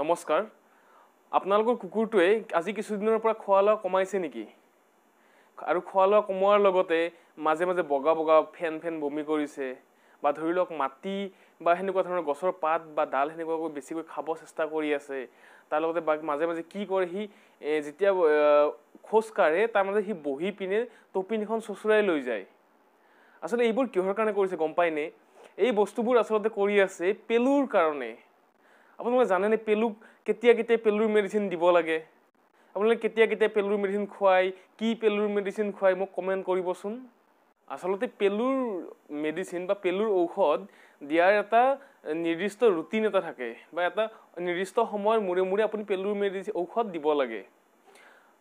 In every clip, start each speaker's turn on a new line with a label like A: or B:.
A: নমস্কাৰ আপোনালোকৰ কুকুৰটোৱে আজি কিছুদিনৰ পৰা খোৱা লোৱা কমাইছে নেকি আৰু খোৱা লোৱা কমোৱাৰ লগতে মাজে মাজে বগা বগা ফেন ফেন বমি কৰিছে বা ধৰি লওক মাটি বা সেনেকুৱা ধৰণৰ গছৰ পাত বা ডাল সেনেকুৱাকৈ বেছিকৈ খাব চেষ্টা কৰি আছে তাৰ লগতে বা মাজে মাজে কি কৰে সি যেতিয়া খোজ কাঢ়ে তাৰ মাজে সি বহি পিনে টপিনখন চোঁচৰাই লৈ যায় আচলতে এইবোৰ কিহৰ কাৰণে কৰিছে গম পাইনে এই বস্তুবোৰ আচলতে কৰি আছে পেলুৰ কাৰণে আপোনালোকে জানেনে পেলুক কেতিয়া কেতিয়া পেলুৰ মেডিচিন দিব লাগে আপোনালোকে কেতিয়া কেতিয়া পেলুৰ মেডিচিন খুৱাই কি পেলুৰ মেডিচিন খুৱাই মোক কমেণ্ট কৰিবচোন আচলতে পেলুৰ মেডিচিন বা পেলুৰ ঔষধ দিয়াৰ এটা নিৰ্দিষ্ট ৰুটিন এটা থাকে বা এটা নিৰ্দিষ্ট সময়ৰ মূৰে মূৰে আপুনি পেলুৰ মেডিচিন ঔষধ দিব লাগে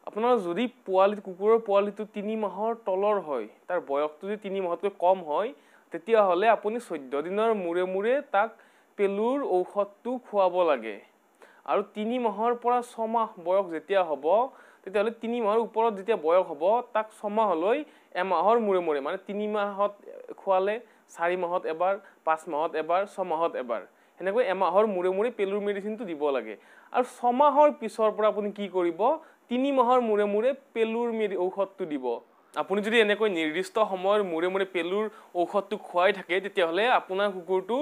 A: আপোনাৰ যদি পোৱালি কুকুৰৰ পোৱালিটো তিনি মাহৰ তলৰ হয় তাৰ বয়সটো যদি তিনি মাহতকৈ কম হয় তেতিয়াহ'লে আপুনি চৈধ্য দিনৰ মূৰে মূৰে তাক পেলুৰ ঔষধটো খুৱাব লাগে আৰু তিনি মাহৰ পৰা ছমাহ বয়স যেতিয়া হ'ব তেতিয়াহ'লে তিনি মাহৰ ওপৰত যেতিয়া বয়স হ'ব তাক ছমাহলৈ এমাহৰ মূৰে মূৰে মানে তিনি মাহত খোৱালে চাৰি মাহত এবাৰ পাঁচ মাহত এবাৰ ছমাহত এবাৰ সেনেকৈ এমাহৰ মূৰে মূৰে পেলুৰ মেডিচিনটো দিব লাগে আৰু ছমাহৰ পিছৰ পৰা আপুনি কি কৰিব তিনি মাহৰ মূৰে মূৰে পেলুৰ মেডি ঔষধটো দিব আপুনি যদি এনেকৈ নিৰ্দিষ্ট সময়ৰ মূৰে মূৰে পেলুৰ ঔষধটো খুৱাই থাকে তেতিয়াহ'লে আপোনাৰ কুকুৰটো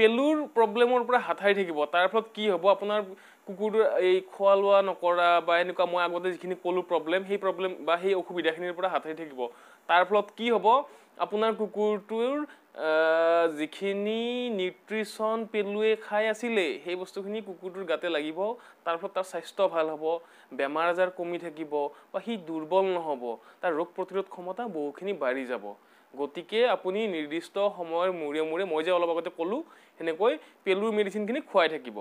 A: পেলুৰ প্ৰব্লেমৰ পৰা হাত সাৰি থাকিব তাৰ ফলত কি হ'ব আপোনাৰ কুকুৰটো এই খোৱা লোৱা নকৰা বা এনেকুৱা মই আগতে যিখিনি ক'লোঁ প্ৰব্লেম সেই প্ৰব্লেম বা সেই অসুবিধাখিনিৰ পৰা হাত সাৰি থাকিব তাৰ ফলত কি হ'ব আপোনাৰ কুকুৰটোৰ যিখিনি নিউট্ৰিশ্যন পেলুৱে খাই আছিলে সেই বস্তুখিনি কুকুৰটোৰ গাতে লাগিব তাৰ ফলত তাৰ স্বাস্থ্য ভাল হ'ব বেমাৰ আজাৰ কমি থাকিব বা সি দুৰ্বল নহ'ব তাৰ ৰোগ প্ৰতিৰোধ ক্ষমতা বহুখিনি বাঢ়ি যাব গতিকে আপুনি নিৰ্দিষ্ট সময়ৰ মূৰে মূৰে মই যে অলপ আগতে ক'লোঁ সেনেকৈ পেলুৰ মেডিচিনখিনি খুৱাই থাকিব